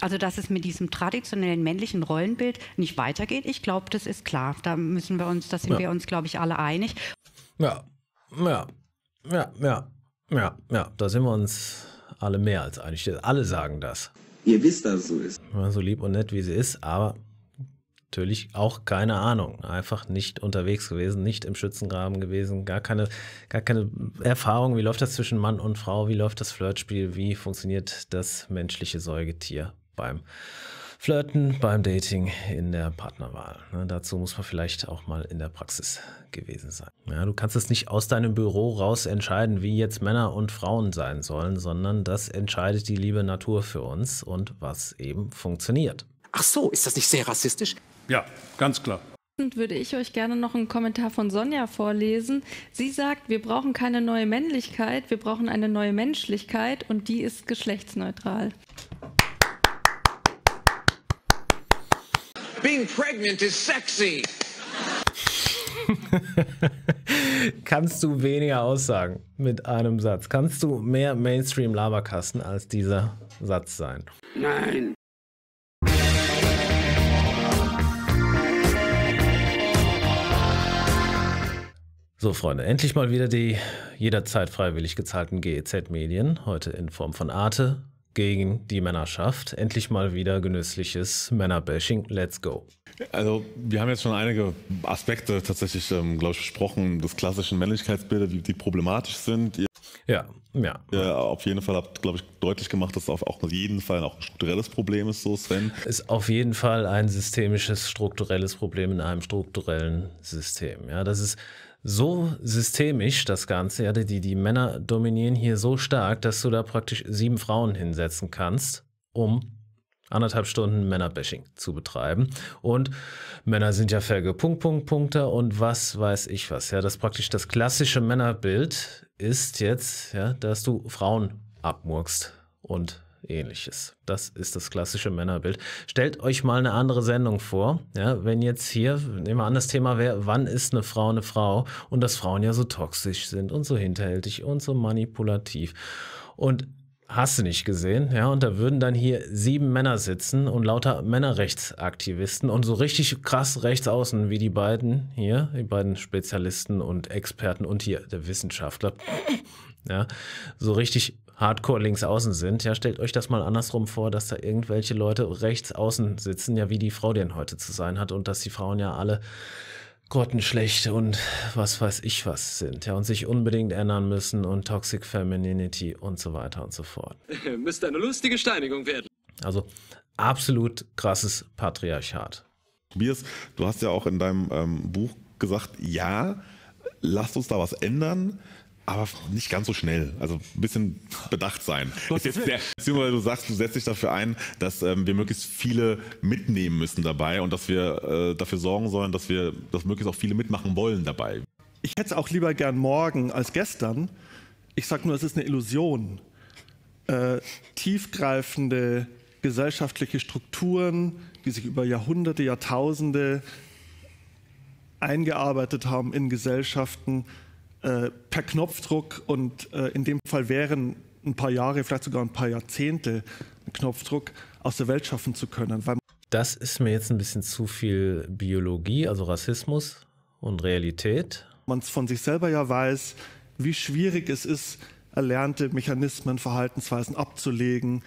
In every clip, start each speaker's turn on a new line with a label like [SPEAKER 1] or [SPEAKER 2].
[SPEAKER 1] Also, dass es mit diesem traditionellen männlichen Rollenbild nicht weitergeht, ich glaube, das ist klar. Da müssen wir uns, da sind ja. wir uns, glaube ich, alle einig.
[SPEAKER 2] Ja, ja, ja, ja, ja, ja, da sind wir uns alle mehr als einig. Alle sagen das. Ihr wisst, dass es so ist. Ja, so lieb und nett, wie sie ist, aber natürlich auch keine Ahnung. Einfach nicht unterwegs gewesen, nicht im Schützengraben gewesen, gar keine, gar keine Erfahrung. Wie läuft das zwischen Mann und Frau? Wie läuft das Flirtspiel? Wie funktioniert das menschliche Säugetier? beim Flirten, beim Dating, in der Partnerwahl. Ne, dazu muss man vielleicht auch mal in der Praxis gewesen sein. Ja, du kannst es nicht aus deinem Büro raus entscheiden, wie jetzt Männer und Frauen sein sollen, sondern das entscheidet die liebe Natur für uns und was eben funktioniert. Ach so, ist das nicht sehr rassistisch? Ja, ganz klar
[SPEAKER 3] würde ich euch gerne noch einen Kommentar von Sonja vorlesen. Sie sagt, wir brauchen keine neue Männlichkeit, wir brauchen eine neue Menschlichkeit und die ist geschlechtsneutral.
[SPEAKER 2] Being pregnant is sexy. Kannst du weniger aussagen mit einem Satz? Kannst du mehr Mainstream-Laberkasten als dieser Satz sein?
[SPEAKER 4] Nein.
[SPEAKER 2] So, Freunde, endlich mal wieder die jederzeit freiwillig gezahlten GEZ-Medien, heute in Form von Arte, gegen die Männerschaft. Endlich mal wieder genüssliches Männerbashing. Let's go. Also, wir haben jetzt schon einige
[SPEAKER 5] Aspekte tatsächlich, ähm, glaube ich, besprochen, des klassischen Männlichkeitsbildes, wie die problematisch sind.
[SPEAKER 2] Ja, ja.
[SPEAKER 5] ja äh, auf jeden Fall habt, glaube ich, deutlich gemacht, dass es auf auch jeden Fall auch ein strukturelles Problem
[SPEAKER 2] ist, so Sven. Ist auf jeden Fall ein systemisches, strukturelles Problem in einem strukturellen System. Ja, das ist so systemisch das Ganze, ja, die, die Männer dominieren hier so stark, dass du da praktisch sieben Frauen hinsetzen kannst, um anderthalb Stunden Männerbashing zu betreiben. Und Männer sind ja ferge Punkt, Punkt, Punkter und was weiß ich was. Ja, das praktisch das klassische Männerbild ist jetzt, ja, dass du Frauen abmurkst und ähnliches. Das ist das klassische Männerbild. Stellt euch mal eine andere Sendung vor, ja, wenn jetzt hier, nehmen wir an, das Thema wäre, wann ist eine Frau eine Frau und dass Frauen ja so toxisch sind und so hinterhältig und so manipulativ. Und hast du nicht gesehen, ja, und da würden dann hier sieben Männer sitzen und lauter Männerrechtsaktivisten und so richtig krass rechts außen wie die beiden hier, die beiden Spezialisten und Experten und hier der Wissenschaftler. Ja, so richtig hardcore links außen sind. Ja, stellt euch das mal andersrum vor, dass da irgendwelche Leute rechts außen sitzen, ja, wie die Frau denn heute zu sein hat und dass die Frauen ja alle grottenschlecht und was weiß ich was sind, ja, und sich unbedingt ändern müssen und Toxic Femininity und so weiter und so fort. Müsste eine lustige Steinigung werden. Also absolut krasses Patriarchat. Tobias, du hast ja auch in deinem ähm,
[SPEAKER 5] Buch gesagt, ja, lasst uns da was ändern aber nicht ganz so schnell. Also ein bisschen bedacht sein. Ist jetzt der, beziehungsweise du sagst, du setzt dich dafür ein, dass ähm, wir möglichst viele mitnehmen müssen dabei und dass wir äh, dafür sorgen sollen, dass wir, dass möglichst auch viele mitmachen wollen dabei.
[SPEAKER 6] Ich hätte es auch lieber gern morgen als gestern. Ich sage nur, es ist eine Illusion. Äh, tiefgreifende gesellschaftliche Strukturen, die sich über Jahrhunderte, Jahrtausende eingearbeitet haben in Gesellschaften, äh, per Knopfdruck und äh, in dem Fall wären ein paar Jahre, vielleicht sogar ein paar Jahrzehnte Knopfdruck aus der
[SPEAKER 2] Welt schaffen zu können. das ist mir jetzt ein bisschen zu viel Biologie, also Rassismus und Realität. Man es von sich selber ja weiß, wie schwierig es ist,
[SPEAKER 6] erlernte Mechanismen, Verhaltensweisen abzulegen.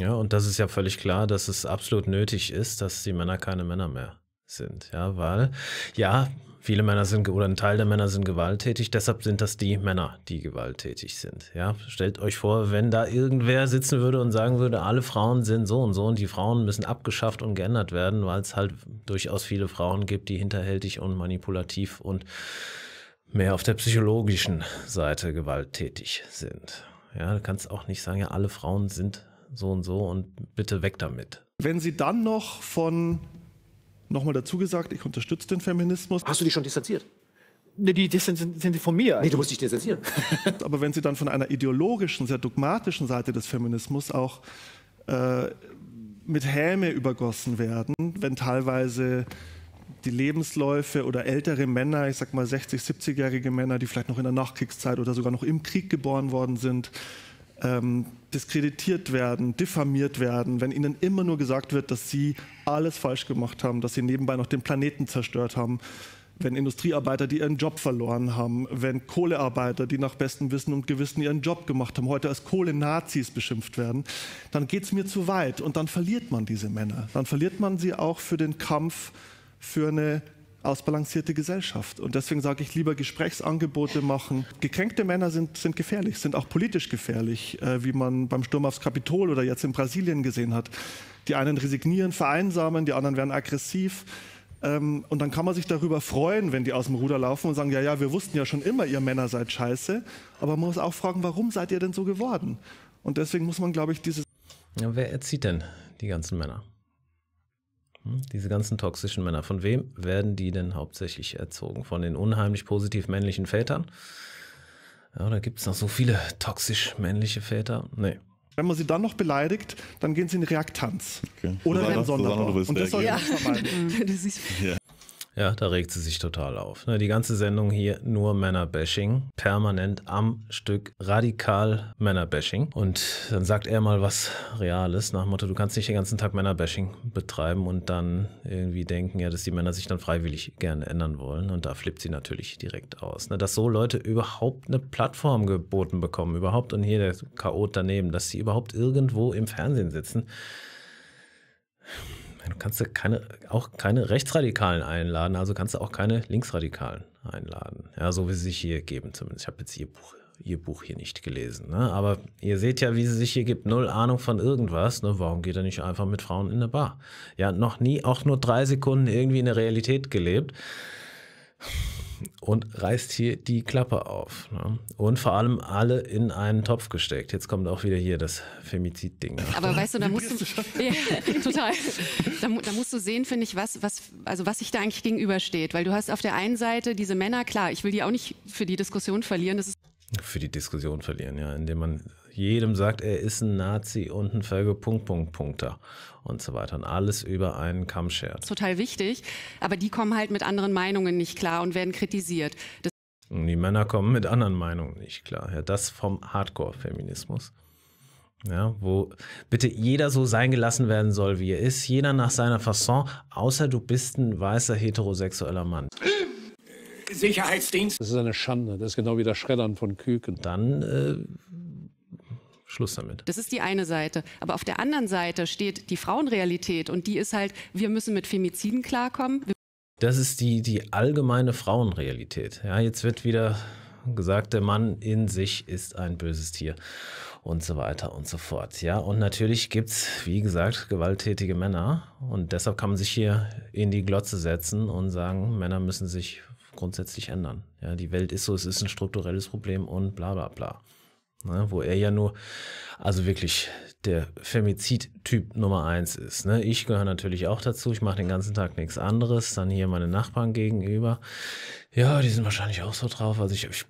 [SPEAKER 2] Ja, und das ist ja völlig klar, dass es absolut nötig ist, dass die Männer keine Männer mehr sind. Ja, weil, ja, Viele Männer sind oder ein Teil der Männer sind gewalttätig, deshalb sind das die Männer, die gewalttätig sind. Ja, stellt euch vor, wenn da irgendwer sitzen würde und sagen würde, alle Frauen sind so und so und die Frauen müssen abgeschafft und geändert werden, weil es halt durchaus viele Frauen gibt, die hinterhältig und manipulativ und mehr auf der psychologischen Seite gewalttätig sind. Ja, du kannst auch nicht sagen, ja, alle Frauen sind so und so und bitte weg damit. Wenn sie dann noch von Nochmal dazu gesagt, ich unterstütze den
[SPEAKER 6] Feminismus. Hast du dich schon distanziert? Nee, die distanzieren sind von mir. Nee, du musst dich distanzieren. Aber wenn sie dann von einer ideologischen, sehr dogmatischen Seite des Feminismus auch äh, mit Häme übergossen werden, wenn teilweise die Lebensläufe oder ältere Männer, ich sag mal 60, 70-jährige Männer, die vielleicht noch in der Nachkriegszeit oder sogar noch im Krieg geboren worden sind, ähm, diskreditiert werden, diffamiert werden, wenn ihnen immer nur gesagt wird, dass sie alles falsch gemacht haben, dass sie nebenbei noch den Planeten zerstört haben, wenn Industriearbeiter, die ihren Job verloren haben, wenn Kohlearbeiter, die nach bestem Wissen und Gewissen ihren Job gemacht haben, heute als Kohlenazis beschimpft werden, dann geht es mir zu weit und dann verliert man diese Männer. Dann verliert man sie auch für den Kampf für eine ausbalancierte Gesellschaft. Und deswegen sage ich lieber Gesprächsangebote machen. Gekränkte Männer sind, sind gefährlich, sind auch politisch gefährlich, äh, wie man beim Sturm aufs Kapitol oder jetzt in Brasilien gesehen hat. Die einen resignieren, vereinsamen, die anderen werden aggressiv. Ähm, und dann kann man sich darüber freuen, wenn die aus dem Ruder laufen und sagen, ja, ja, wir wussten ja schon immer, ihr Männer seid scheiße. Aber man muss auch fragen, warum seid ihr denn so geworden? Und deswegen muss man, glaube ich, dieses...
[SPEAKER 2] Ja, wer erzieht denn die ganzen Männer? Hm, diese ganzen toxischen Männer, von wem werden die denn hauptsächlich erzogen? Von den unheimlich positiv männlichen Vätern? Ja, da gibt es noch so viele toxisch männliche Väter. Nee.
[SPEAKER 6] Wenn man sie dann noch beleidigt, dann gehen sie in Reaktanz.
[SPEAKER 2] Okay. Oder in Sonderbar. Und das soll ja.
[SPEAKER 4] vermeiden.
[SPEAKER 2] ja. Ja, da regt sie sich total auf. Ne, die ganze Sendung hier nur Männerbashing, permanent am Stück radikal Männerbashing. Und dann sagt er mal was Reales nach dem Motto, du kannst nicht den ganzen Tag Männerbashing betreiben und dann irgendwie denken, ja, dass die Männer sich dann freiwillig gerne ändern wollen. Und da flippt sie natürlich direkt aus. Ne, dass so Leute überhaupt eine Plattform geboten bekommen, überhaupt und hier der Chaot daneben, dass sie überhaupt irgendwo im Fernsehen sitzen. Du kannst ja keine, auch keine Rechtsradikalen einladen, also kannst du auch keine Linksradikalen einladen. Ja, so wie sie sich hier geben zumindest. Ich habe jetzt ihr Buch, ihr Buch hier nicht gelesen. Ne? Aber ihr seht ja, wie sie sich hier gibt. Null Ahnung von irgendwas. Ne? Warum geht er nicht einfach mit Frauen in eine Bar? Ja, noch nie, auch nur drei Sekunden irgendwie in der Realität gelebt und reißt hier die Klappe auf. Ne? Und vor allem alle in einen Topf gesteckt. Jetzt kommt auch wieder hier das Femizid-Ding. Aber weißt du,
[SPEAKER 6] da musst du.
[SPEAKER 4] Ja, total. Da, da, musst du sehen, finde ich, was, was, also was sich da eigentlich gegenübersteht. Weil du hast auf der einen Seite diese Männer, klar, ich will die auch nicht für die Diskussion verlieren. Das ist
[SPEAKER 2] für die Diskussion verlieren, ja, indem man jedem sagt, er ist ein Nazi und ein Völker, Punkt, Punkt, Punkter und so weiter. Und alles über einen Kamm schert.
[SPEAKER 4] Total wichtig, aber die kommen halt mit anderen Meinungen nicht klar und werden kritisiert. Das
[SPEAKER 2] und die Männer kommen mit anderen Meinungen nicht klar. Ja, das vom Hardcore-Feminismus. Ja, wo bitte jeder so sein gelassen werden soll, wie er ist, jeder nach seiner Fasson, außer du bist ein weißer heterosexueller Mann. Sicherheitsdienst. Das ist eine Schande. Das ist genau wie das Schreddern von Küken. Dann äh, Schluss damit.
[SPEAKER 4] Das ist die eine Seite. Aber auf der anderen Seite steht die Frauenrealität und die ist halt, wir müssen mit Femiziden klarkommen.
[SPEAKER 2] Das ist die, die allgemeine Frauenrealität. Ja, jetzt wird wieder gesagt, der Mann in sich ist ein böses Tier und so weiter und so fort. Ja, und natürlich gibt es, wie gesagt, gewalttätige Männer und deshalb kann man sich hier in die Glotze setzen und sagen, Männer müssen sich grundsätzlich ändern. Ja, die Welt ist so, es ist ein strukturelles Problem und bla bla bla ne, wo er ja nur, also wirklich der Femizid-Typ Nummer eins ist. Ne? Ich gehöre natürlich auch dazu, ich mache den ganzen Tag nichts anderes, dann hier meine Nachbarn gegenüber. Ja, die sind wahrscheinlich auch so drauf, also ich, ich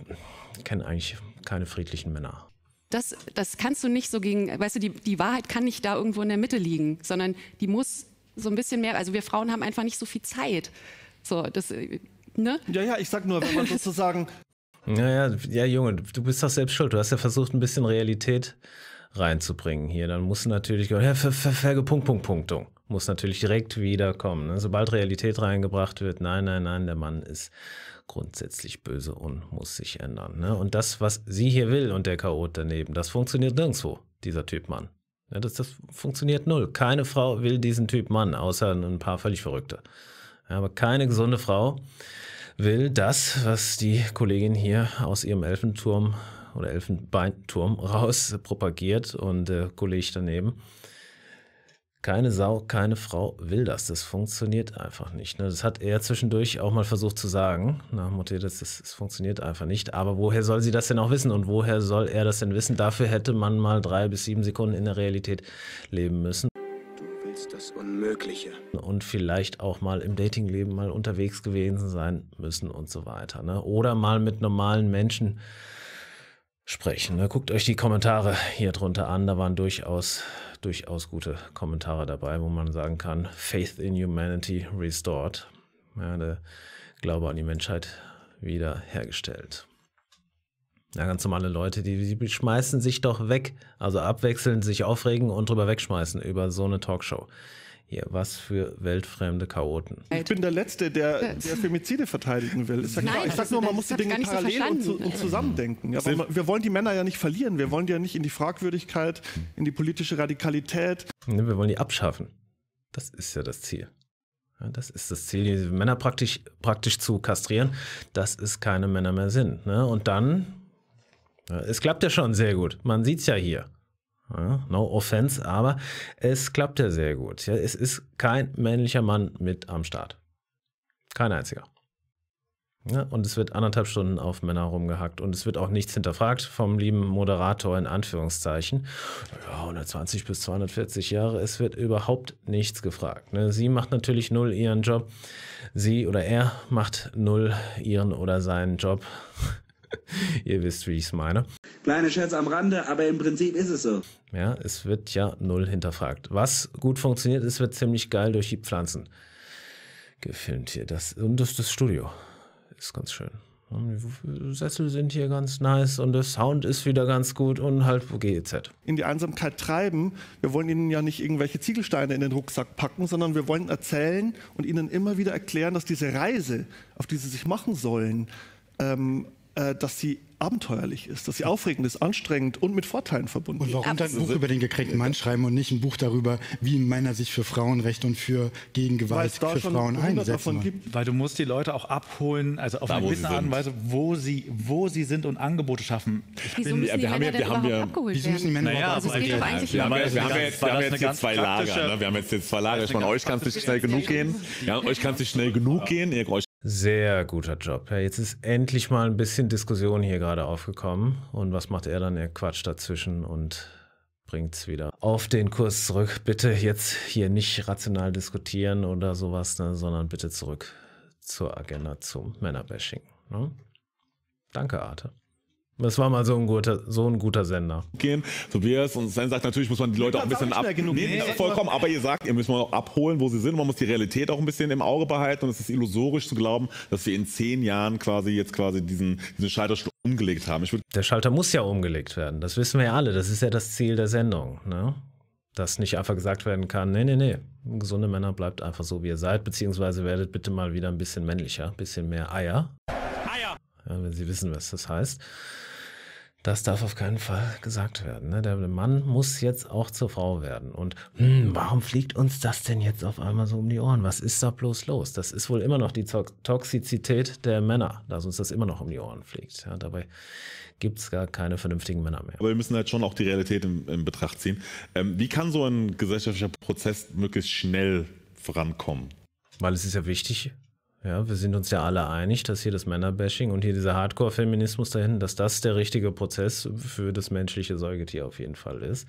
[SPEAKER 2] kenne eigentlich keine friedlichen Männer.
[SPEAKER 4] Das, das kannst du nicht so gegen, weißt du, die, die Wahrheit kann nicht da irgendwo in der Mitte liegen, sondern die muss so ein bisschen mehr, also wir Frauen haben einfach nicht so viel Zeit. So, das, äh,
[SPEAKER 6] ne? Ja, ja, ich sag nur, wenn man sozusagen
[SPEAKER 2] naja, ja, Junge, du bist doch selbst schuld. Du hast ja versucht, ein bisschen Realität reinzubringen hier. Dann musst du natürlich, ja, ver, Punkt, Punkt, Punktung. Muss natürlich direkt wiederkommen. Ne? Sobald Realität reingebracht wird, nein, nein, nein, der Mann ist grundsätzlich böse und muss sich ändern. Ne? Und das, was sie hier will und der Chaot daneben, das funktioniert nirgendwo, dieser Typ Mann. Ja, das, das funktioniert null. Keine Frau will diesen Typ Mann, außer ein paar völlig Verrückte. Ja, aber keine gesunde Frau will das, was die Kollegin hier aus ihrem Elfenturm oder Elfenbeinturm raus propagiert und der äh, Kollege daneben. Keine Sau, keine Frau will das. Das funktioniert einfach nicht. Ne? Das hat er zwischendurch auch mal versucht zu sagen. Nach dem das, das, das, funktioniert einfach nicht. Aber woher soll sie das denn auch wissen? Und woher soll er das denn wissen? Dafür hätte man mal drei bis sieben Sekunden in der Realität leben müssen. Mögliche. Und vielleicht auch mal im Datingleben mal unterwegs gewesen sein müssen und so weiter. Ne? Oder mal mit normalen Menschen sprechen. Ne? Guckt euch die Kommentare hier drunter an. Da waren durchaus, durchaus gute Kommentare dabei, wo man sagen kann, Faith in Humanity restored. Ja, der Glaube an die Menschheit wiederhergestellt. Ja, ganz normale Leute, die, die, schmeißen sich doch weg. Also abwechselnd sich aufregen und drüber wegschmeißen über so eine Talkshow. Hier, was für weltfremde Chaoten.
[SPEAKER 6] Ich bin der Letzte, der, der Femizide verteidigen will. Ich sag, Nein, ich sag nur, man muss die Dinge parallel so und, zu, und, zusammendenken. Ja, wir, wir wollen die Männer ja nicht verlieren. Wir wollen die ja nicht in die Fragwürdigkeit, hm. in die politische Radikalität.
[SPEAKER 2] Nee, wir wollen die abschaffen. Das ist ja das Ziel. Ja, das ist das Ziel, diese Männer praktisch, praktisch zu kastrieren, Das ist keine Männer mehr sind. Ne? Und dann, ja, es klappt ja schon sehr gut. Man sieht es ja hier no offense, aber es klappt ja sehr gut. Ja, es ist kein männlicher Mann mit am Start. Kein einziger. Ja, und es wird anderthalb Stunden auf Männer rumgehackt und es wird auch nichts hinterfragt vom lieben Moderator in Anführungszeichen. Ja, 120 bis 240 Jahre, es wird überhaupt nichts gefragt. Ne? Sie macht natürlich null ihren Job. Sie oder er macht null ihren oder seinen Job. Ihr wisst, wie ich es meine.
[SPEAKER 5] Kleine Scherz am Rande, aber im Prinzip ist es so.
[SPEAKER 2] Ja, es wird ja null hinterfragt. Was gut funktioniert, es wird ziemlich geil durch die Pflanzen gefilmt hier. Das, und das, das Studio ist ganz schön. Die Sessel sind hier ganz nice und der Sound ist
[SPEAKER 6] wieder ganz gut und halt GEZ. In die Einsamkeit treiben. Wir wollen ihnen ja nicht irgendwelche Ziegelsteine in den Rucksack packen, sondern wir wollen erzählen und ihnen immer wieder erklären, dass diese Reise, auf die sie sich machen sollen, ähm, äh, dass sie abenteuerlich ist, dass sie aufregend ist, anstrengend und mit Vorteilen verbunden ist. Und warum dann ein Buch über
[SPEAKER 7] den gekränkten Mann schreiben und nicht ein Buch darüber, wie Männer sich für Frauenrecht und für Gegengewalt für Frauen einsetzen? Gibt. Weil du musst die Leute auch abholen, also auf da, eine gewisse Art und Weise, wo sie, wo sie sind und Angebote schaffen. wir haben ja, wieso müssen die Männer naja, überhaupt also abgeholt
[SPEAKER 5] werden? Wir jetzt, wir haben jetzt, wir haben jetzt, jetzt zwei Lager. Ne? Wir haben jetzt, jetzt zwei Lager. Ich meine, euch kann es nicht schnell genug gehen. euch kann es nicht schnell genug gehen. Ihr, euch
[SPEAKER 2] sehr guter Job. Ja, jetzt ist endlich mal ein bisschen Diskussion hier gerade aufgekommen. Und was macht er dann? Er quatscht dazwischen und bringt es wieder auf den Kurs zurück. Bitte jetzt hier nicht rational diskutieren oder sowas, ne, sondern bitte zurück zur Agenda zum Männerbashing. Ne? Danke, Arte. Das war mal so ein guter, so ein guter Sender. Gehen, Tobias und Sven sagt, natürlich muss man die Leute auch ein bisschen ab. Genug. Nee, nee, vollkommen, aber
[SPEAKER 5] ihr sagt, ihr müsst mal abholen, wo sie sind. Man muss die Realität auch ein bisschen im Auge behalten. Und es ist illusorisch zu glauben,
[SPEAKER 2] dass wir in zehn Jahren quasi jetzt quasi diesen, diesen Schalter schon umgelegt haben. Der Schalter muss ja umgelegt werden. Das wissen wir ja alle. Das ist ja das Ziel der Sendung. Ne? Dass nicht einfach gesagt werden kann, nee, nee, nee, gesunde Männer bleibt einfach so, wie ihr seid, beziehungsweise werdet bitte mal wieder ein bisschen männlicher, ein bisschen mehr Eier. Eier! Ja, wenn Sie wissen, was das heißt. Das darf auf keinen Fall gesagt werden. Ne? Der Mann muss jetzt auch zur Frau werden. Und hm, warum fliegt uns das denn jetzt auf einmal so um die Ohren? Was ist da bloß los? Das ist wohl immer noch die to Toxizität der Männer, dass uns das immer noch um die Ohren fliegt. Ja, dabei gibt es gar keine vernünftigen
[SPEAKER 5] Männer mehr. Aber wir müssen halt schon auch die Realität in, in Betracht ziehen. Ähm, wie kann so ein gesellschaftlicher Prozess möglichst schnell vorankommen?
[SPEAKER 2] Weil es ist ja wichtig, ja, wir sind uns ja alle einig, dass hier das Männerbashing und hier dieser Hardcore-Feminismus dahin, dass das der richtige Prozess für das menschliche Säugetier auf jeden Fall ist.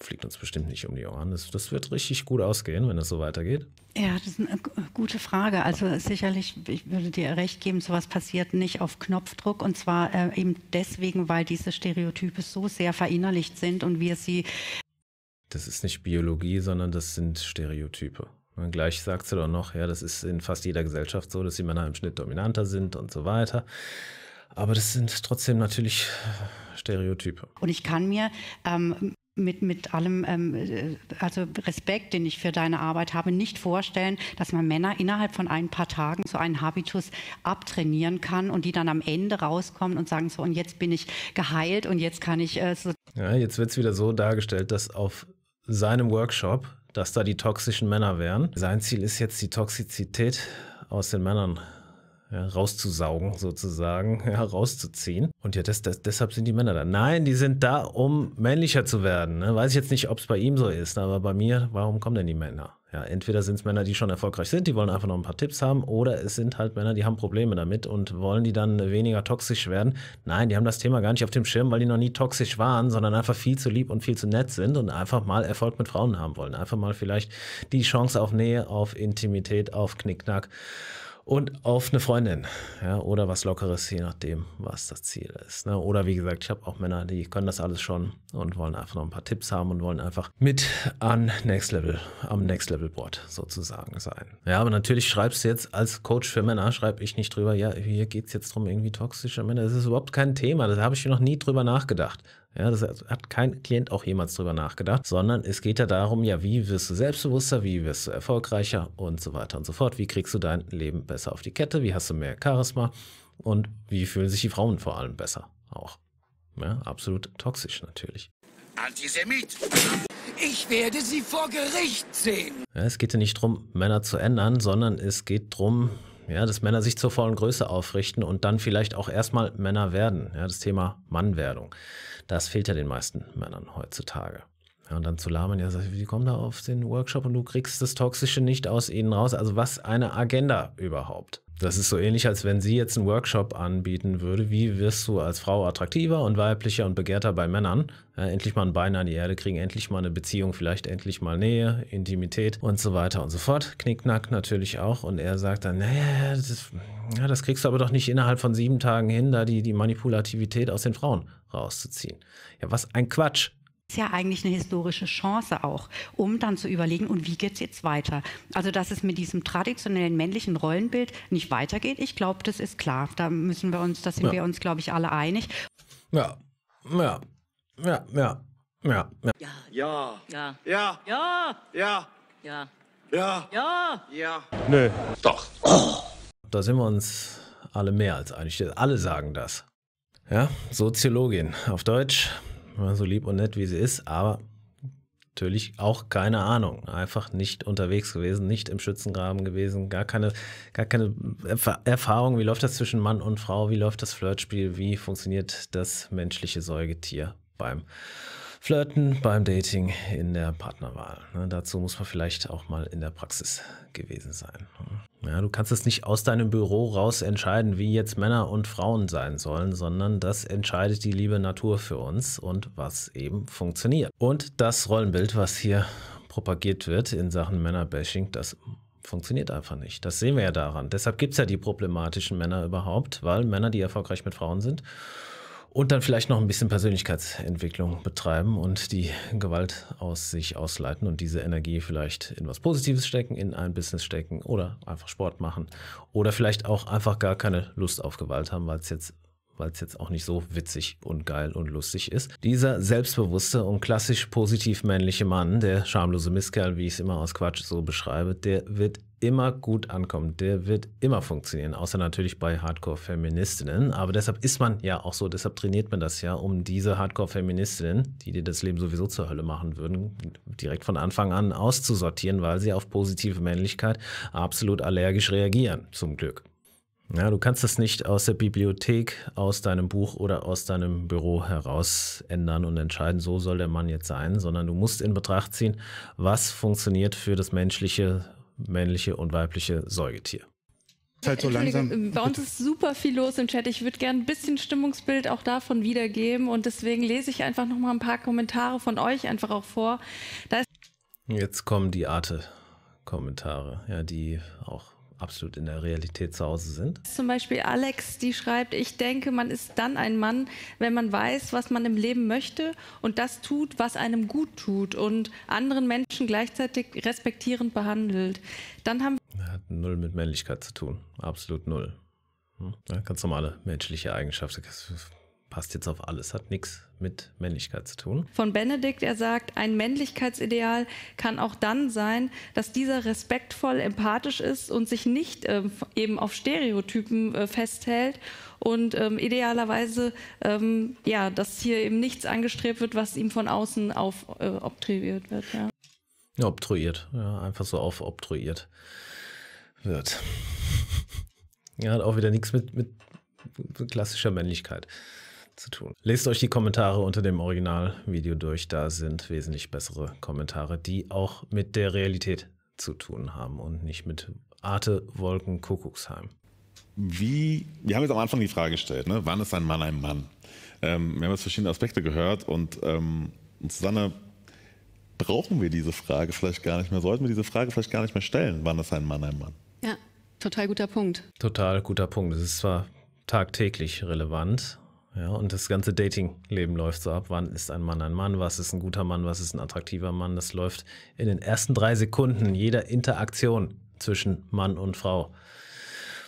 [SPEAKER 2] Fliegt uns bestimmt nicht um die Ohren. Das, das wird richtig gut ausgehen, wenn das so weitergeht.
[SPEAKER 1] Ja, das ist eine gute Frage. Also sicherlich, ich würde dir recht geben, sowas passiert nicht auf Knopfdruck. Und zwar äh, eben deswegen, weil diese Stereotype so sehr verinnerlicht sind und wir sie.
[SPEAKER 2] Das ist nicht Biologie, sondern das sind Stereotype. Und gleich sagt sie doch noch, ja, das ist in fast jeder Gesellschaft so, dass die Männer im Schnitt dominanter sind und so weiter. Aber das sind trotzdem natürlich äh, Stereotype.
[SPEAKER 1] Und ich kann mir ähm, mit, mit allem ähm, äh, also Respekt, den ich für deine Arbeit habe, nicht vorstellen, dass man Männer innerhalb von ein paar Tagen so einen Habitus abtrainieren kann und die dann am Ende rauskommen und sagen so, und jetzt bin ich geheilt und jetzt kann ich äh, so.
[SPEAKER 2] Ja, jetzt wird es wieder so dargestellt, dass auf seinem Workshop dass da die toxischen Männer wären. Sein Ziel ist jetzt, die Toxizität aus den Männern ja, rauszusaugen sozusagen, ja, rauszuziehen. Und ja, das, das, deshalb sind die Männer da. Nein, die sind da, um männlicher zu werden. Ne? Weiß ich jetzt nicht, ob es bei ihm so ist, aber bei mir, warum kommen denn die Männer? Ja, entweder sind es Männer, die schon erfolgreich sind, die wollen einfach noch ein paar Tipps haben, oder es sind halt Männer, die haben Probleme damit und wollen die dann weniger toxisch werden. Nein, die haben das Thema gar nicht auf dem Schirm, weil die noch nie toxisch waren, sondern einfach viel zu lieb und viel zu nett sind und einfach mal Erfolg mit Frauen haben wollen. Einfach mal vielleicht die Chance auf Nähe, auf Intimität, auf Knickknack und auf eine Freundin ja, oder was Lockeres, je nachdem, was das Ziel ist. Ne? Oder wie gesagt, ich habe auch Männer, die können das alles schon und wollen einfach noch ein paar Tipps haben und wollen einfach mit an Next Level, am Next Level Board sozusagen sein. Ja, aber natürlich schreibst du jetzt als Coach für Männer, schreibe ich nicht drüber, ja, hier geht es jetzt darum, irgendwie toxische Männer. Das ist überhaupt kein Thema, da habe ich noch nie drüber nachgedacht. Ja, das hat kein Klient auch jemals drüber nachgedacht, sondern es geht ja darum, ja, wie wirst du selbstbewusster, wie wirst du erfolgreicher und so weiter und so fort. Wie kriegst du dein Leben besser auf die Kette? Wie hast du mehr Charisma? Und wie fühlen sich die Frauen vor allem besser? Auch. Ja, absolut toxisch natürlich.
[SPEAKER 7] Antisemit! Ich werde sie vor Gericht
[SPEAKER 2] sehen! Ja, es geht ja nicht darum, Männer zu ändern, sondern es geht darum, ja, dass Männer sich zur vollen Größe aufrichten und dann vielleicht auch erstmal Männer werden. Ja, das Thema Mannwerdung. Das fehlt ja den meisten Männern heutzutage. Ja, und dann zu lahmen, ja, sag, die kommen da auf den Workshop und du kriegst das Toxische nicht aus ihnen raus. Also was eine Agenda überhaupt. Das ist so ähnlich, als wenn sie jetzt einen Workshop anbieten würde. Wie wirst du als Frau attraktiver und weiblicher und begehrter bei Männern? Äh, endlich mal ein Bein an die Erde kriegen, endlich mal eine Beziehung, vielleicht endlich mal Nähe, Intimität und so weiter und so fort. Knicknack natürlich auch. Und er sagt dann, naja, das, ja, das kriegst du aber doch nicht innerhalb von sieben Tagen hin, da die, die Manipulativität aus den Frauen rauszuziehen. Ja, was ein Quatsch
[SPEAKER 1] ist ja eigentlich eine historische Chance auch, um dann zu überlegen, und wie geht es jetzt weiter? Also, dass es mit diesem traditionellen männlichen Rollenbild nicht weitergeht, ich glaube, das ist klar. Da müssen wir uns, da sind ja. wir uns, glaube ich, alle einig. Ja, ja,
[SPEAKER 2] ja, ja, ja, ja.
[SPEAKER 5] Ja. Ja. Ja. Ja. Ja. Ja. Ja. Ja. Ja.
[SPEAKER 2] Nö. Doch. Oh. Da sind wir uns alle mehr als einig. Alle sagen das. Ja, Soziologin auf Deutsch, immer so lieb und nett, wie sie ist, aber natürlich auch keine Ahnung. Einfach nicht unterwegs gewesen, nicht im Schützengraben gewesen, gar keine, gar keine Erfahrung. Wie läuft das zwischen Mann und Frau? Wie läuft das Flirtspiel? Wie funktioniert das menschliche Säugetier beim Flirten beim Dating in der Partnerwahl. Ne, dazu muss man vielleicht auch mal in der Praxis gewesen sein. Ne? Ja, du kannst es nicht aus deinem Büro raus entscheiden, wie jetzt Männer und Frauen sein sollen, sondern das entscheidet die liebe Natur für uns und was eben funktioniert. Und das Rollenbild, was hier propagiert wird in Sachen Männerbashing, das funktioniert einfach nicht. Das sehen wir ja daran. Deshalb gibt es ja die problematischen Männer überhaupt, weil Männer, die erfolgreich mit Frauen sind, und dann vielleicht noch ein bisschen Persönlichkeitsentwicklung betreiben und die Gewalt aus sich ausleiten und diese Energie vielleicht in was Positives stecken, in ein Business stecken oder einfach Sport machen. Oder vielleicht auch einfach gar keine Lust auf Gewalt haben, weil es jetzt weil es jetzt auch nicht so witzig und geil und lustig ist. Dieser selbstbewusste und klassisch positiv männliche Mann, der schamlose Mistkerl, wie ich es immer aus Quatsch so beschreibe, der wird immer gut ankommen. Der wird immer funktionieren, außer natürlich bei Hardcore-Feministinnen. Aber deshalb ist man ja auch so, deshalb trainiert man das ja, um diese Hardcore-Feministinnen, die dir das Leben sowieso zur Hölle machen würden, direkt von Anfang an auszusortieren, weil sie auf positive Männlichkeit absolut allergisch reagieren, zum Glück. Ja, du kannst das nicht aus der Bibliothek, aus deinem Buch oder aus deinem Büro heraus ändern und entscheiden, so soll der Mann jetzt sein, sondern du musst in Betracht ziehen, was funktioniert für das menschliche männliche und weibliche Säugetier.
[SPEAKER 7] Halt so langsam,
[SPEAKER 2] äh, bei uns
[SPEAKER 3] ist super viel los im Chat. Ich würde gerne ein bisschen Stimmungsbild auch davon wiedergeben und deswegen lese ich einfach noch mal ein paar Kommentare von euch einfach auch vor.
[SPEAKER 2] Jetzt kommen die Arte-Kommentare, ja, die auch absolut in der Realität zu Hause sind.
[SPEAKER 3] Zum Beispiel Alex, die schreibt, ich denke, man ist dann ein Mann, wenn man weiß, was man im Leben möchte und das tut, was einem gut tut und anderen Menschen gleichzeitig respektierend behandelt. Dann haben
[SPEAKER 2] Hat null mit Männlichkeit zu tun, absolut null. Hm? Ja, ganz normale menschliche Eigenschaft, passt jetzt auf alles, hat nichts mit Männlichkeit zu tun.
[SPEAKER 3] Von Benedikt, er sagt, ein Männlichkeitsideal kann auch dann sein, dass dieser respektvoll empathisch ist und sich nicht ähm, eben auf Stereotypen äh, festhält und ähm, idealerweise, ähm, ja, dass hier eben nichts angestrebt wird, was ihm von außen aufobtruiert äh, wird.
[SPEAKER 2] ja obtruiert, ja, einfach so aufobtruiert wird. ja, hat auch wieder nichts mit, mit klassischer Männlichkeit zu tun. Lest euch die Kommentare unter dem Originalvideo durch. Da sind wesentlich bessere Kommentare, die auch mit der Realität zu tun haben und nicht mit Arte Wolken Kuckucksheim.
[SPEAKER 5] Wie, wir haben jetzt am Anfang die Frage gestellt, ne? wann ist ein Mann ein Mann? Ähm, wir haben jetzt verschiedene Aspekte gehört und ähm, Susanne, brauchen wir diese Frage vielleicht gar nicht mehr, sollten wir diese Frage vielleicht gar nicht mehr stellen, wann ist ein Mann ein Mann?
[SPEAKER 4] Ja, total guter Punkt.
[SPEAKER 2] Total guter Punkt. Es ist zwar tagtäglich relevant ja, und das ganze Dating-Leben läuft so ab. Wann ist ein Mann ein Mann? Was ist ein guter Mann? Was ist ein attraktiver Mann? Das läuft in den ersten drei Sekunden jeder Interaktion zwischen Mann und Frau.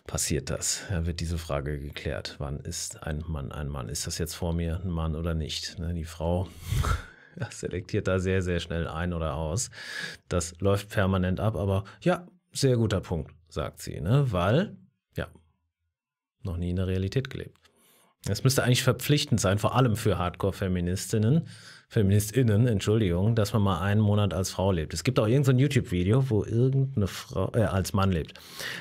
[SPEAKER 2] Passiert das? Ja, wird diese Frage geklärt. Wann ist ein Mann ein Mann? Ist das jetzt vor mir ein Mann oder nicht? Ne, die Frau selektiert da sehr, sehr schnell ein oder aus. Das läuft permanent ab, aber ja, sehr guter Punkt, sagt sie, ne? weil, ja, noch nie in der Realität gelebt. Es müsste eigentlich verpflichtend sein, vor allem für Hardcore-Feministinnen. FeministInnen, Entschuldigung, dass man mal einen Monat als Frau lebt. Es gibt auch irgendein so YouTube-Video, wo irgendeine Frau, äh, als Mann lebt.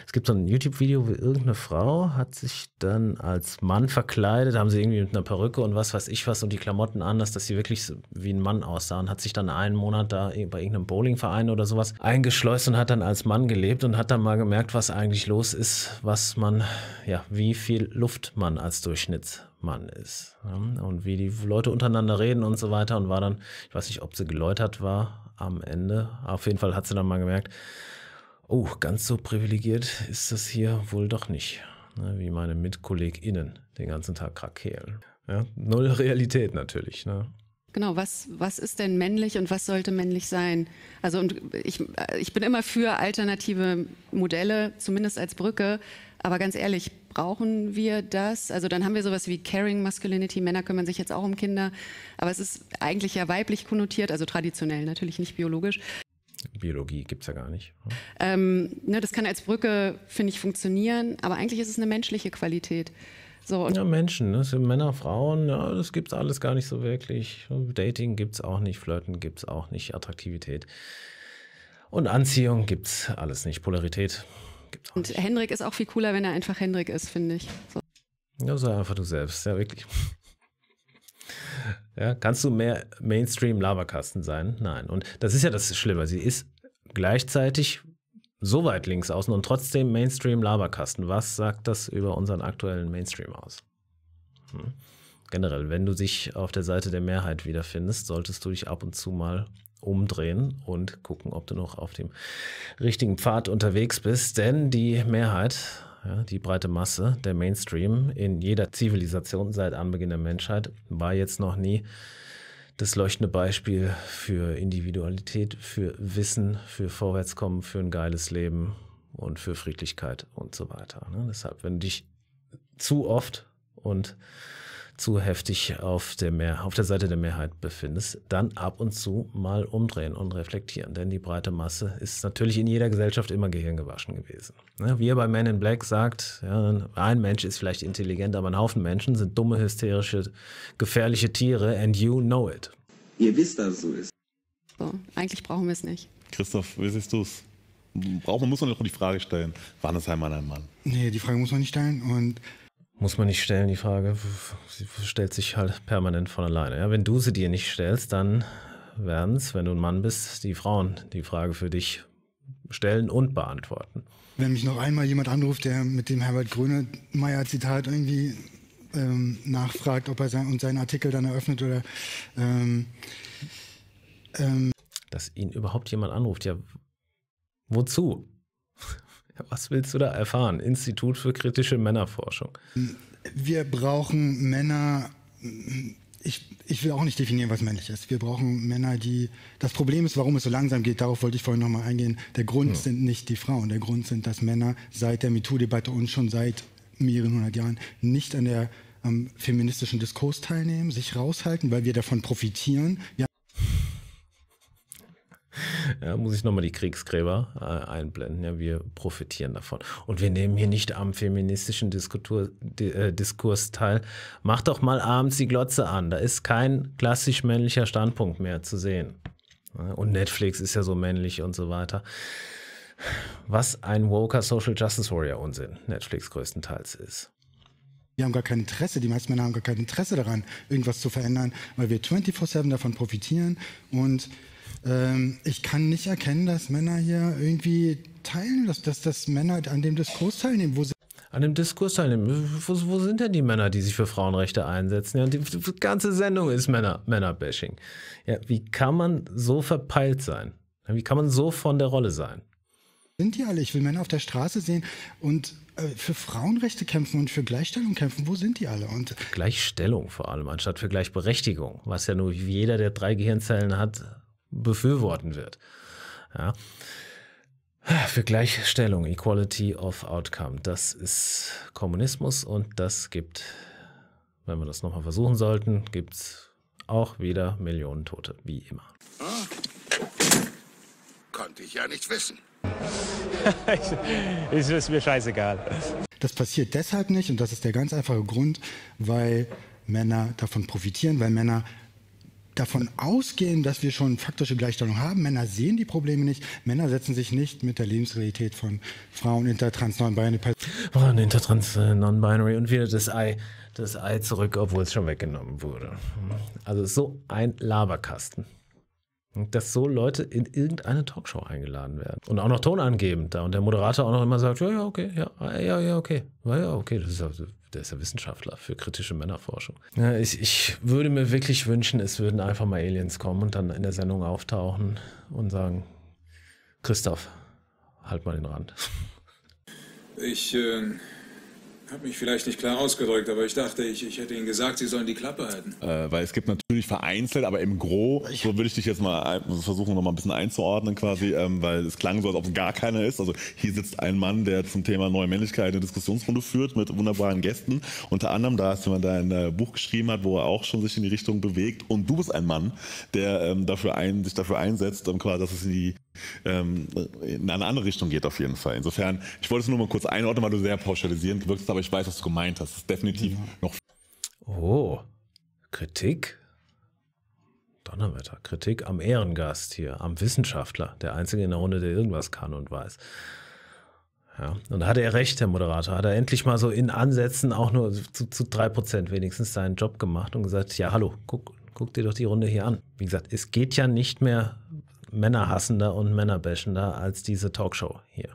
[SPEAKER 2] Es gibt so ein YouTube-Video, wo irgendeine Frau hat sich dann als Mann verkleidet, haben sie irgendwie mit einer Perücke und was weiß ich was und die Klamotten anders, dass sie wirklich wie ein Mann aussah und hat sich dann einen Monat da bei irgendeinem Bowlingverein oder sowas eingeschleust und hat dann als Mann gelebt und hat dann mal gemerkt, was eigentlich los ist, was man, ja, wie viel Luft man als Durchschnitt man ist. Und wie die Leute untereinander reden und so weiter. Und war dann, ich weiß nicht, ob sie geläutert war am Ende. Auf jeden Fall hat sie dann mal gemerkt, oh, ganz so privilegiert ist das hier wohl doch nicht. Ne, wie meine MitkollegInnen den ganzen Tag krakeelen. Ja, null Realität natürlich. Ne?
[SPEAKER 4] Genau, was, was ist denn männlich und was sollte männlich sein? Also und ich, ich bin immer für alternative Modelle, zumindest als Brücke. Aber ganz ehrlich, brauchen wir das? Also dann haben wir sowas wie Caring Masculinity. Männer kümmern sich jetzt auch um Kinder. Aber es ist eigentlich ja weiblich konnotiert, also traditionell, natürlich nicht biologisch.
[SPEAKER 2] Biologie gibt es ja gar nicht. Ne?
[SPEAKER 4] Ähm, ne, das kann als Brücke, finde ich, funktionieren. Aber eigentlich ist es eine menschliche Qualität. So, ja, Menschen,
[SPEAKER 2] ne? Männer, Frauen, ja, das es alles gar nicht so wirklich. Dating gibt es auch nicht, Flirten gibt es auch nicht, Attraktivität und Anziehung gibt es alles nicht, Polarität
[SPEAKER 4] gibt es auch und nicht. Und Hendrik ist auch viel cooler, wenn er einfach Hendrik ist, finde ich. So.
[SPEAKER 2] Ja, sei einfach du selbst, ja wirklich. Ja, kannst du mehr Mainstream-Laberkasten sein? Nein. Und das ist ja das Schlimme. Sie ist gleichzeitig so weit links außen und trotzdem Mainstream-Laberkasten. Was sagt das über unseren aktuellen Mainstream aus? Hm. Generell, wenn du dich auf der Seite der Mehrheit wiederfindest, solltest du dich ab und zu mal umdrehen und gucken, ob du noch auf dem richtigen Pfad unterwegs bist. Denn die Mehrheit, ja, die breite Masse, der Mainstream in jeder Zivilisation seit Anbeginn der Menschheit war jetzt noch nie das leuchtende Beispiel für Individualität, für Wissen, für Vorwärtskommen, für ein geiles Leben und für Friedlichkeit und so weiter. Ne? Deshalb, wenn dich zu oft und zu heftig auf der, Mehr, auf der Seite der Mehrheit befindest, dann ab und zu mal umdrehen und reflektieren. Denn die breite Masse ist natürlich in jeder Gesellschaft immer gehirngewaschen gewesen. Ne, wie er bei Men in Black sagt, ja, ein Mensch ist vielleicht intelligent, aber ein Haufen Menschen sind dumme, hysterische, gefährliche Tiere and you know it.
[SPEAKER 5] Ihr wisst, dass es so ist. So,
[SPEAKER 4] eigentlich brauchen wir es nicht.
[SPEAKER 2] Christoph, wie siehst du es?
[SPEAKER 5] Braucht man, muss man doch die Frage stellen, wann ist ein Mann ein Mann?
[SPEAKER 2] Nee, die Frage muss man nicht stellen und muss man nicht stellen, die Frage. Sie stellt sich halt permanent von alleine. Ja, wenn du sie dir nicht stellst, dann werden es, wenn du ein Mann bist, die Frauen die Frage für dich stellen und beantworten.
[SPEAKER 7] Wenn mich noch einmal jemand anruft, der mit dem Herbert Grönemeyer-Zitat irgendwie ähm, nachfragt, ob er sein, und seinen Artikel dann eröffnet oder.
[SPEAKER 2] Ähm, ähm Dass ihn überhaupt jemand anruft, ja, wozu? Was willst du da erfahren? Institut für kritische Männerforschung.
[SPEAKER 7] Wir brauchen Männer. Ich, ich will auch nicht definieren, was männlich ist. Wir brauchen Männer, die. Das Problem ist, warum es so langsam geht, darauf wollte ich vorhin nochmal eingehen. Der Grund hm. sind nicht die Frauen. Der Grund sind, dass Männer seit der MeToo-Debatte und schon seit mehreren hundert Jahren nicht an der am ähm, feministischen Diskurs teilnehmen, sich raushalten, weil wir
[SPEAKER 2] davon profitieren. Wir ja, muss ich nochmal die Kriegsgräber äh, einblenden. Ja, wir profitieren davon. Und wir nehmen hier nicht am feministischen Diskutur, di, äh, Diskurs teil. Mach doch mal abends die Glotze an. Da ist kein klassisch männlicher Standpunkt mehr zu sehen. und Netflix ist ja so männlich und so weiter. Was ein woker Social Justice Warrior Unsinn Netflix größtenteils ist.
[SPEAKER 7] Wir haben gar kein Interesse, die meisten Männer haben gar kein Interesse daran, irgendwas zu verändern, weil wir 24-7 davon profitieren und ähm, ich kann nicht erkennen, dass Männer hier irgendwie teilen, dass, dass, dass Männer an dem Diskurs teilnehmen, wo sie
[SPEAKER 2] an dem Diskurs teilnehmen. Wo, wo, sind denn die Männer, die sich für Frauenrechte einsetzen? Ja, und die, die ganze Sendung ist Männer, Männerbashing. Ja, wie kann man so verpeilt sein? Wie kann man so von der Rolle sein?
[SPEAKER 7] Sind die alle? Ich will Männer auf der Straße sehen und äh, für Frauenrechte kämpfen und für Gleichstellung kämpfen. Wo sind die alle? Und
[SPEAKER 2] Gleichstellung vor allem, anstatt für Gleichberechtigung, was ja nur jeder, der drei Gehirnzellen hat, befürworten wird. Ja. Für Gleichstellung, Equality of Outcome, das ist Kommunismus und das gibt, wenn wir das nochmal versuchen sollten, gibt es auch wieder Millionen Tote, wie immer.
[SPEAKER 7] Oh. Konnte ich ja nicht
[SPEAKER 2] wissen. es ist mir scheißegal. Das passiert deshalb
[SPEAKER 7] nicht und das ist der ganz einfache Grund, weil Männer davon profitieren, weil Männer davon ausgehen, dass wir schon faktische Gleichstellung haben. Männer sehen die Probleme nicht. Männer
[SPEAKER 2] setzen sich nicht mit der Lebensrealität von Frauen intertrans non-binary. Frauen oh, intertrans non-binary und wieder das Ei, das Ei zurück, obwohl es schon weggenommen wurde. Also so ein Laberkasten dass so Leute in irgendeine Talkshow eingeladen werden und auch noch tonangebend da und der Moderator auch noch immer sagt, ja, ja, okay, ja, ja, ja, okay, ja, okay, das ist ja, der ist ja Wissenschaftler für kritische Männerforschung. Ja, ich, ich würde mir wirklich wünschen, es würden einfach mal Aliens kommen und dann in der Sendung auftauchen und sagen, Christoph, halt mal den Rand.
[SPEAKER 7] Ich, äh habe mich vielleicht nicht klar ausgedrückt, aber ich dachte, ich, ich hätte Ihnen gesagt, Sie sollen die Klappe halten.
[SPEAKER 2] Äh, weil es gibt natürlich
[SPEAKER 5] vereinzelt, aber im Gro, so würde ich dich jetzt mal versuchen, noch mal ein bisschen einzuordnen quasi, ähm, weil es klang so, als ob es gar keiner ist. Also hier sitzt ein Mann, der zum Thema Neue Männlichkeit eine Diskussionsrunde führt mit wunderbaren Gästen. Unter anderem da ist jemand, der ein äh, Buch geschrieben hat, wo er auch schon sich in die Richtung bewegt. Und du bist ein Mann, der ähm, dafür ein, sich dafür einsetzt, ähm, quasi, dass es in die ähm, in eine andere Richtung geht auf jeden Fall. Insofern, ich wollte es nur mal kurz einordnen, weil du sehr pauschalisierend wirkst, aber ich weiß,
[SPEAKER 2] was du gemeint hast. Das ist definitiv mhm. noch. Oh, Kritik? Donnerwetter. Kritik am Ehrengast hier, am Wissenschaftler, der Einzige in der Runde, der irgendwas kann und weiß. Ja, und da hatte er recht, Herr Moderator. Hat er endlich mal so in Ansätzen auch nur zu, zu 3% wenigstens seinen Job gemacht und gesagt: Ja, hallo, guck, guck dir doch die Runde hier an. Wie gesagt, es geht ja nicht mehr männerhassender und männerbäschender als diese Talkshow
[SPEAKER 5] hier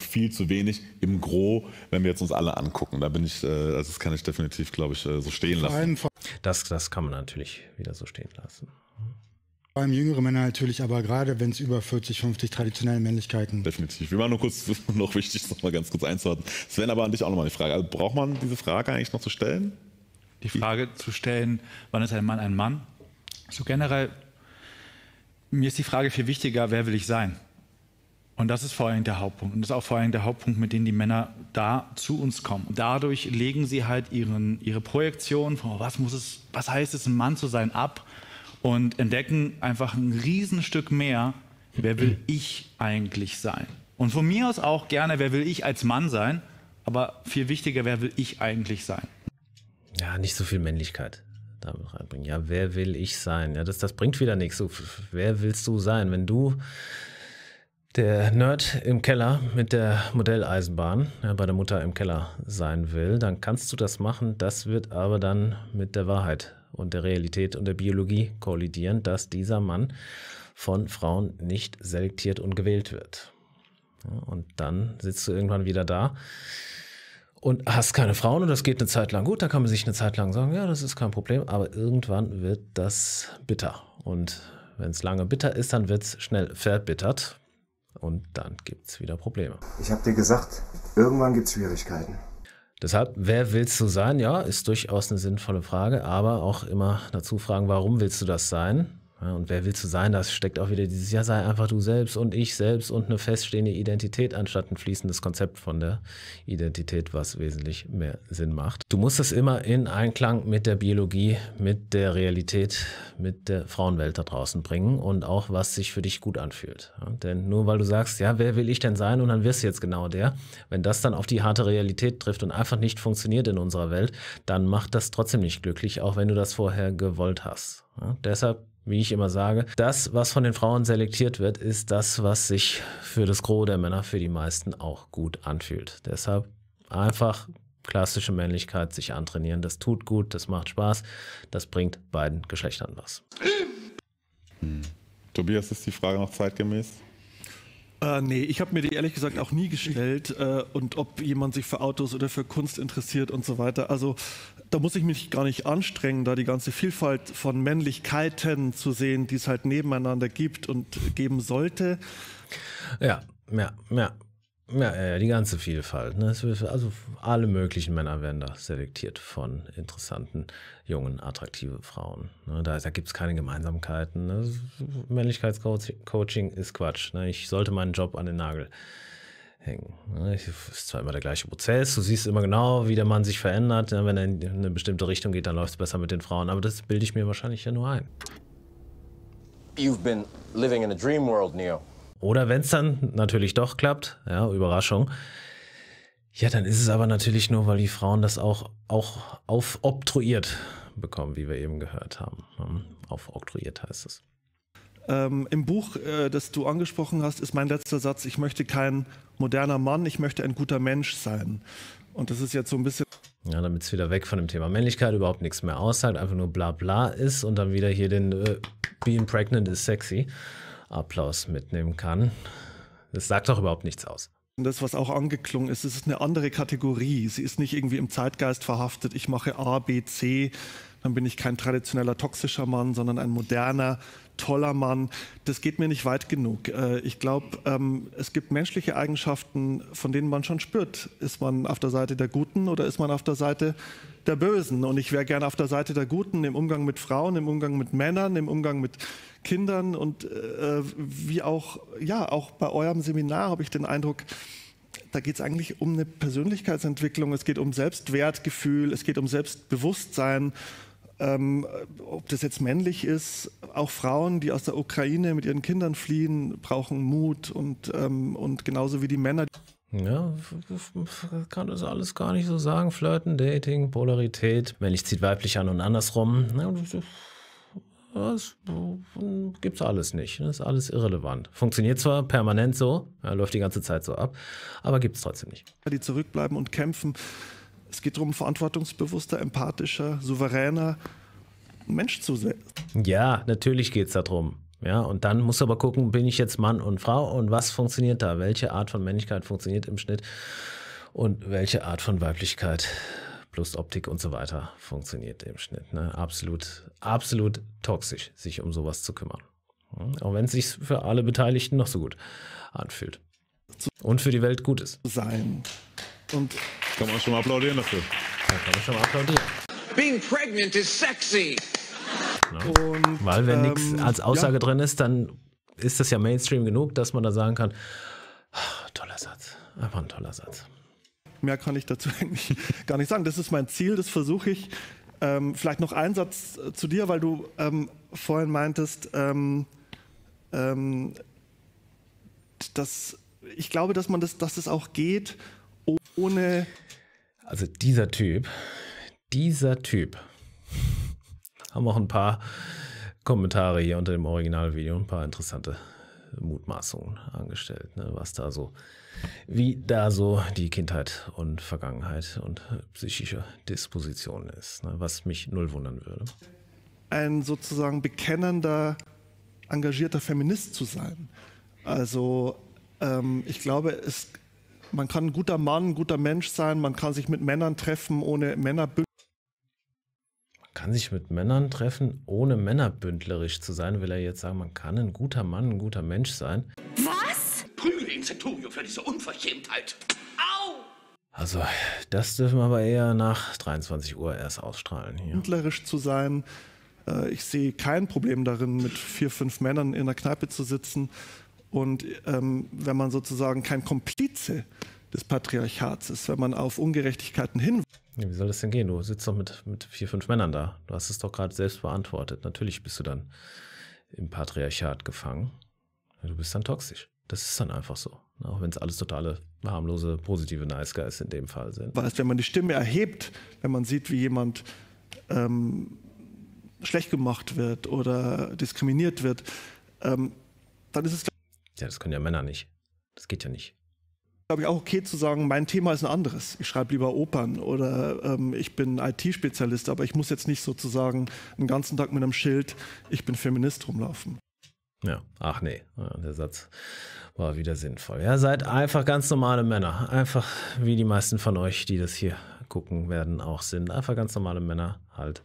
[SPEAKER 5] viel zu wenig im Gro, wenn wir jetzt uns alle angucken. Da bin ich, äh, also das kann ich definitiv, glaube ich, äh, so stehen lassen. Das, das kann man natürlich wieder so stehen lassen.
[SPEAKER 7] Vor allem jüngere Männer natürlich, aber gerade wenn es über 40, 50 traditionelle
[SPEAKER 5] Männlichkeiten. Definitiv. Wir waren nur kurz noch wichtig, das nochmal ganz kurz einzuhalten. Sven, aber an dich auch nochmal die Frage. Also braucht man diese Frage eigentlich noch zu stellen?
[SPEAKER 7] Die Frage zu stellen, wann ist ein Mann ein Mann? So generell mir ist die Frage viel wichtiger, wer will ich sein? Und das ist vor allem der Hauptpunkt. Und das ist auch vor allem der Hauptpunkt, mit dem die Männer da zu uns kommen. Dadurch legen sie halt ihren, ihre Projektion von, was, muss es, was heißt es, ein Mann zu sein, ab und entdecken einfach ein Riesenstück mehr, wer will ich eigentlich sein? Und von mir aus auch gerne, wer will ich als Mann sein? Aber viel wichtiger,
[SPEAKER 2] wer will ich eigentlich sein? Ja, nicht so viel Männlichkeit damit reinbringen. Ja, wer will ich sein? Ja, das, das bringt wieder nichts. So, wer willst du sein? Wenn du der Nerd im Keller mit der Modelleisenbahn ja, bei der Mutter im Keller sein will, dann kannst du das machen. Das wird aber dann mit der Wahrheit und der Realität und der Biologie kollidieren, dass dieser Mann von Frauen nicht selektiert und gewählt wird. Ja, und dann sitzt du irgendwann wieder da und hast keine Frauen und das geht eine Zeit lang gut, da kann man sich eine Zeit lang sagen, ja, das ist kein Problem, aber irgendwann wird das bitter. Und wenn es lange bitter ist, dann wird es schnell verbittert und dann gibt es wieder Probleme.
[SPEAKER 6] Ich habe dir gesagt, irgendwann gibt es Schwierigkeiten.
[SPEAKER 2] Deshalb, wer willst du sein? Ja, ist durchaus eine sinnvolle Frage, aber auch immer dazu fragen, warum willst du das sein? und wer willst du sein? Das steckt auch wieder dieses, ja, sei einfach du selbst und ich selbst und eine feststehende Identität anstatt ein fließendes Konzept von der Identität, was wesentlich mehr Sinn macht. Du musst es immer in Einklang mit der Biologie, mit der Realität, mit der Frauenwelt da draußen bringen und auch, was sich für dich gut anfühlt. denn nur weil du sagst, ja, wer will ich denn sein? Und dann wirst du jetzt genau der. Wenn das dann auf die harte Realität trifft und einfach nicht funktioniert in unserer Welt, dann macht das trotzdem nicht glücklich, auch wenn du das vorher gewollt hast. deshalb wie ich immer sage, das, was von den Frauen selektiert wird, ist das, was sich für das Gros der Männer, für die meisten auch gut anfühlt. Deshalb einfach klassische Männlichkeit sich antrainieren. Das tut gut, das macht Spaß, das bringt beiden Geschlechtern was. Hm. Tobias, ist die Frage noch zeitgemäß?
[SPEAKER 6] Äh, nee, ich habe mir die ehrlich gesagt auch nie gestellt äh, und ob jemand sich für Autos oder für Kunst interessiert und so weiter. Also da muss ich mich gar nicht anstrengen, da die ganze Vielfalt von Männlichkeiten zu sehen, die es halt nebeneinander gibt und geben sollte.
[SPEAKER 2] Ja, ja, ja. Ja, ja, die ganze Vielfalt. Ne? Also alle möglichen Männer werden da selektiert von interessanten, jungen, attraktiven Frauen. Ne? Da, da gibt es keine Gemeinsamkeiten. Ne? Männlichkeitscoaching ist Quatsch. Ne? Ich sollte meinen Job an den Nagel hängen. Ne? Ist zwar immer der gleiche Prozess, du siehst immer genau, wie der Mann sich verändert. Ne? Wenn er in eine bestimmte Richtung geht, dann läuft es besser mit den Frauen. Aber das bilde ich mir wahrscheinlich ja nur ein. You've been living in a dream world, Neo. Oder wenn es dann natürlich doch klappt, ja, Überraschung, ja, dann ist es aber natürlich nur, weil die Frauen das auch, auch aufobtruiert bekommen, wie wir eben gehört haben. Ne? Aufoktroyiert heißt es.
[SPEAKER 6] Ähm, Im Buch, äh, das du angesprochen hast, ist mein letzter Satz, ich möchte kein moderner Mann, ich möchte ein guter Mensch sein. Und das ist jetzt so ein
[SPEAKER 2] bisschen... Ja, damit es wieder weg von dem Thema Männlichkeit überhaupt nichts mehr aushält, einfach nur bla bla ist und dann wieder hier den äh, Being pregnant is sexy. Applaus mitnehmen kann. Das sagt doch überhaupt nichts aus.
[SPEAKER 6] Das, was auch angeklungen ist, es ist eine andere Kategorie. Sie ist nicht irgendwie im Zeitgeist verhaftet. Ich mache A, B, C. Dann bin ich kein traditioneller toxischer Mann, sondern ein moderner, toller Mann. Das geht mir nicht weit genug. Äh, ich glaube, ähm, es gibt menschliche Eigenschaften, von denen man schon spürt. Ist man auf der Seite der Guten oder ist man auf der Seite der Bösen? Und ich wäre gerne auf der Seite der Guten im Umgang mit Frauen, im Umgang mit Männern, im Umgang mit Kindern und äh, wie auch, ja, auch bei eurem Seminar habe ich den Eindruck, da geht es eigentlich um eine Persönlichkeitsentwicklung, es geht um Selbstwertgefühl, es geht um Selbstbewusstsein. Ähm, ob das jetzt männlich ist, auch Frauen, die aus der Ukraine mit ihren Kindern fliehen, brauchen Mut und, ähm, und genauso wie die Männer.
[SPEAKER 2] Ja, kann das alles gar nicht so sagen. Flirten, Dating, Polarität, männlich zieht weiblich an und andersrum das gibt es alles nicht. Das ne? ist alles irrelevant. Funktioniert zwar permanent so, ja, läuft die ganze Zeit so ab, aber gibt es trotzdem nicht. Die zurückbleiben und kämpfen.
[SPEAKER 6] Es geht darum, verantwortungsbewusster, empathischer, souveräner Mensch zu sein.
[SPEAKER 2] Ja, natürlich geht es darum. Ja, und dann musst du aber gucken, bin ich jetzt Mann und Frau und was funktioniert da? Welche Art von Männlichkeit funktioniert im Schnitt und welche Art von Weiblichkeit funktioniert? plus Optik und so weiter funktioniert im Schnitt. Ne? Absolut, absolut toxisch, sich um sowas zu kümmern. Hm? Auch wenn es sich für alle Beteiligten noch so gut anfühlt. Und für die Welt gut ist. Sein. Und kann man schon mal applaudieren dafür. Da kann man schon mal applaudieren. Being pregnant is sexy. Genau. Und, Weil wenn ähm, nichts als Aussage ja. drin ist, dann ist das ja Mainstream genug, dass man da sagen kann, ah, toller Satz, einfach ein toller Satz. Mehr kann ich dazu eigentlich
[SPEAKER 6] gar nicht sagen. Das ist mein Ziel, das versuche ich. Ähm, vielleicht noch ein Satz äh, zu dir, weil du ähm, vorhin meintest, ähm, ähm, dass ich glaube, dass man das, dass es das auch geht, ohne.
[SPEAKER 2] Also dieser Typ, dieser Typ. Haben auch ein paar Kommentare hier unter dem Originalvideo, ein paar interessante. Mutmaßungen angestellt, ne? was da so, wie da so die Kindheit und Vergangenheit und psychische Disposition ist, ne? was mich null wundern würde.
[SPEAKER 6] Ein sozusagen bekennender, engagierter Feminist zu sein. Also ähm, ich glaube, es, man kann ein guter Mann, ein guter Mensch sein, man kann sich mit Männern treffen, ohne Männerbündel
[SPEAKER 2] kann sich mit Männern treffen, ohne männerbündlerisch zu sein, will er jetzt sagen, man kann ein guter Mann, ein guter Mensch sein. Was?
[SPEAKER 6] Prügel den Centurio für diese Unverschämtheit. Au!
[SPEAKER 2] Also, das dürfen wir aber eher nach 23 Uhr erst ausstrahlen hier.
[SPEAKER 6] Bündlerisch zu sein, äh, ich sehe kein Problem darin, mit vier, fünf Männern in der Kneipe zu sitzen. Und ähm, wenn man sozusagen kein Komplize ist, des Patriarchats ist, wenn man auf Ungerechtigkeiten hinweist.
[SPEAKER 2] wie soll das denn gehen? Du sitzt doch mit, mit vier, fünf Männern da. Du hast es doch gerade selbst beantwortet. Natürlich bist du dann im Patriarchat gefangen. Du bist dann toxisch. Das ist dann einfach so. Ne? Auch wenn es alles totale, harmlose, positive Nice Guys in dem Fall sind.
[SPEAKER 6] Weißt, wenn man die Stimme erhebt, wenn man sieht, wie jemand ähm, schlecht gemacht wird oder diskriminiert wird, ähm, dann ist es.
[SPEAKER 2] Ja, das können ja Männer nicht. Das geht ja nicht
[SPEAKER 6] glaube ich, auch okay zu sagen, mein Thema ist ein anderes. Ich schreibe lieber Opern oder ähm, ich bin IT-Spezialist, aber ich muss jetzt nicht sozusagen einen ganzen Tag mit einem Schild, ich bin Feminist rumlaufen.
[SPEAKER 2] Ja, ach nee, der Satz war wieder sinnvoll. Ja, seid einfach ganz normale Männer. Einfach wie die meisten von euch, die das hier gucken werden, auch sind. Einfach ganz normale Männer halt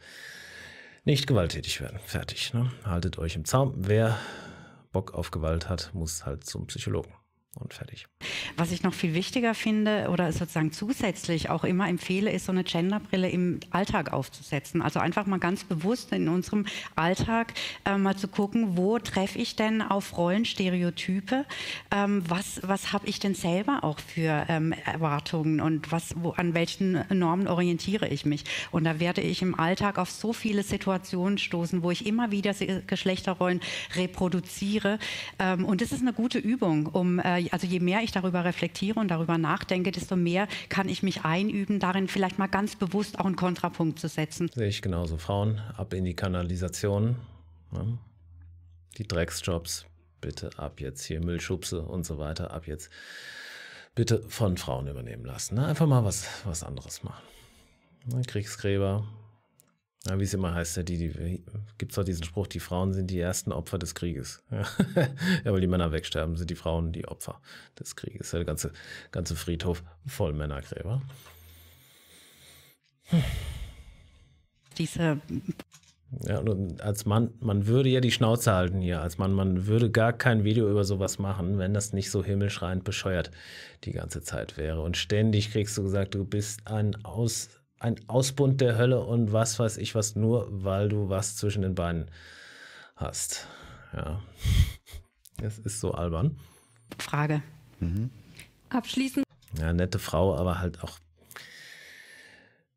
[SPEAKER 2] nicht gewalttätig werden. Fertig. Ne? Haltet euch im Zaum. Wer Bock auf Gewalt hat, muss halt zum Psychologen und fertig.
[SPEAKER 1] Was ich noch viel wichtiger finde oder sozusagen zusätzlich auch immer empfehle, ist so eine Genderbrille im Alltag aufzusetzen. Also einfach mal ganz bewusst in unserem Alltag äh, mal zu gucken, wo treffe ich denn auf Rollenstereotype? Ähm, was was habe ich denn selber auch für ähm, Erwartungen und was wo, an welchen Normen orientiere ich mich? Und da werde ich im Alltag auf so viele Situationen stoßen, wo ich immer wieder Geschlechterrollen reproduziere. Ähm, und das ist eine gute Übung, um äh, äh, also je mehr ich darüber reflektiere und darüber nachdenke, desto mehr kann ich mich einüben, darin vielleicht
[SPEAKER 2] mal ganz bewusst auch einen Kontrapunkt zu setzen. Sehe ich genauso. Frauen ab in die Kanalisation, ne? die Drecksjobs, bitte ab jetzt hier Müllschubse und so weiter, ab jetzt bitte von Frauen übernehmen lassen. Ne? Einfach mal was, was anderes machen. Ne? Kriegsgräber, ja, wie es immer heißt, die, die, äh, gibt es doch diesen Spruch, die Frauen sind die ersten Opfer des Krieges. ja, weil die Männer wegsterben, sind die Frauen die Opfer des Krieges. Der ganze, ganze Friedhof voll Männergräber. Diese ja, und als Mann, man würde ja die Schnauze halten hier. Als Mann, man würde gar kein Video über sowas machen, wenn das nicht so himmelschreiend bescheuert die ganze Zeit wäre. Und ständig kriegst du gesagt, du bist ein Aus, ein Ausbund der Hölle und was weiß ich was, nur weil du was zwischen den Beinen hast. Ja. Das ist so albern. Frage. Mhm. Abschließend. Ja, nette Frau, aber halt auch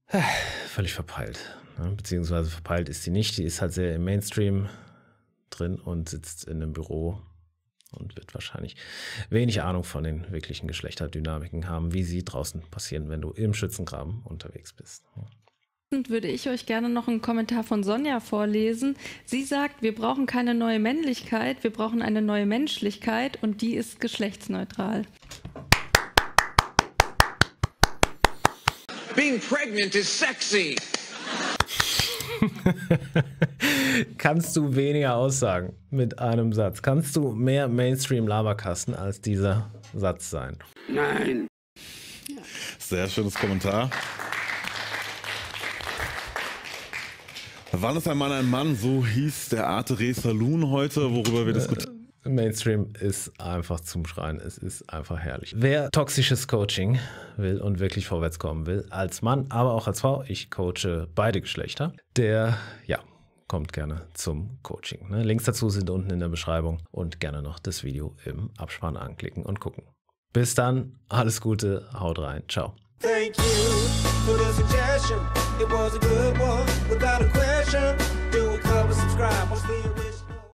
[SPEAKER 2] äh, völlig verpeilt. Ne? Beziehungsweise verpeilt ist sie nicht. Die ist halt sehr im Mainstream drin und sitzt in einem Büro und wird wahrscheinlich wenig Ahnung von den wirklichen Geschlechterdynamiken haben, wie sie draußen passieren, wenn du im Schützengraben unterwegs bist.
[SPEAKER 3] Würde ich euch gerne noch einen Kommentar von Sonja vorlesen. Sie sagt, wir brauchen keine neue Männlichkeit, wir brauchen eine neue Menschlichkeit und die ist geschlechtsneutral.
[SPEAKER 1] Being
[SPEAKER 2] pregnant is sexy. kannst du weniger aussagen mit einem Satz? Kannst du mehr Mainstream-Laberkasten als dieser Satz sein? Nein. Sehr schönes Kommentar.
[SPEAKER 5] Wann ist ein Mann ein Mann? So hieß der Arte Saloon heute, worüber wir äh, diskutieren.
[SPEAKER 2] Mainstream ist einfach zum Schreien. Es ist einfach herrlich. Wer toxisches Coaching will und wirklich vorwärts kommen will, als Mann, aber auch als Frau, ich coache beide Geschlechter, der, ja, kommt gerne zum Coaching. Ne? Links dazu sind unten in der Beschreibung und gerne noch das Video im Abspann anklicken und gucken. Bis dann, alles Gute, haut rein, ciao. Thank you for the suggestion. It was a good one without a question. Do a cover, subscribe,